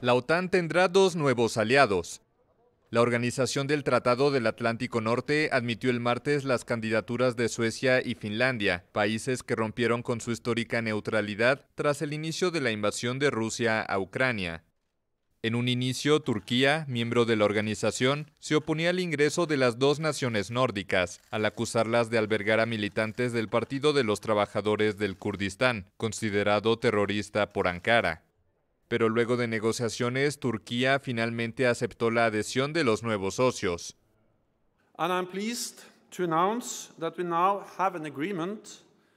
La OTAN tendrá dos nuevos aliados. La Organización del Tratado del Atlántico Norte admitió el martes las candidaturas de Suecia y Finlandia, países que rompieron con su histórica neutralidad tras el inicio de la invasión de Rusia a Ucrania. En un inicio, Turquía, miembro de la organización, se oponía al ingreso de las dos naciones nórdicas, al acusarlas de albergar a militantes del Partido de los Trabajadores del Kurdistán, considerado terrorista por Ankara pero luego de negociaciones Turquía finalmente aceptó la adhesión de los nuevos socios.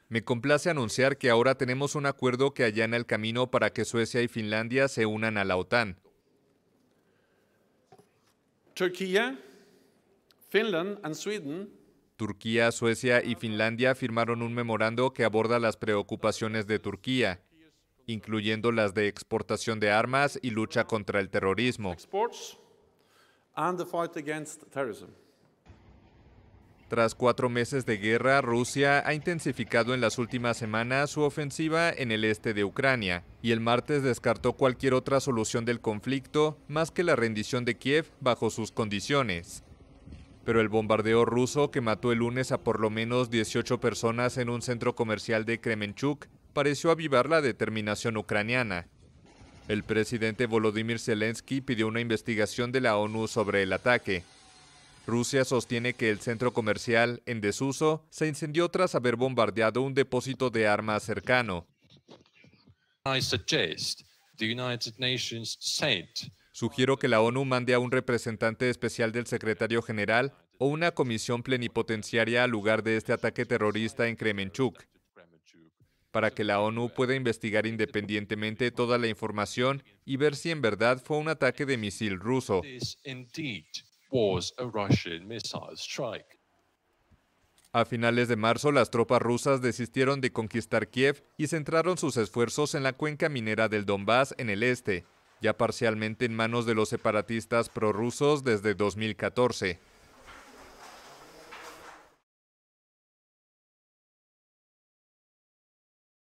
Me complace anunciar que ahora tenemos un acuerdo que allana el camino para que Suecia y Finlandia se unan a la OTAN. Turquía, Suecia y Finlandia firmaron un memorando que aborda las preocupaciones de Turquía incluyendo las de exportación de armas y lucha contra el terrorismo. Tras cuatro meses de guerra, Rusia ha intensificado en las últimas semanas su ofensiva en el este de Ucrania y el martes descartó cualquier otra solución del conflicto más que la rendición de Kiev bajo sus condiciones. Pero el bombardeo ruso que mató el lunes a por lo menos 18 personas en un centro comercial de Kremenchuk pareció avivar la determinación ucraniana. El presidente Volodymyr Zelensky pidió una investigación de la ONU sobre el ataque. Rusia sostiene que el centro comercial en desuso se incendió tras haber bombardeado un depósito de armas cercano. Sugiero que la ONU mande a un representante especial del secretario general o una comisión plenipotenciaria al lugar de este ataque terrorista en Kremenchuk para que la ONU pueda investigar independientemente toda la información y ver si en verdad fue un ataque de misil ruso. A finales de marzo, las tropas rusas desistieron de conquistar Kiev y centraron sus esfuerzos en la cuenca minera del Donbass en el este, ya parcialmente en manos de los separatistas prorrusos desde 2014.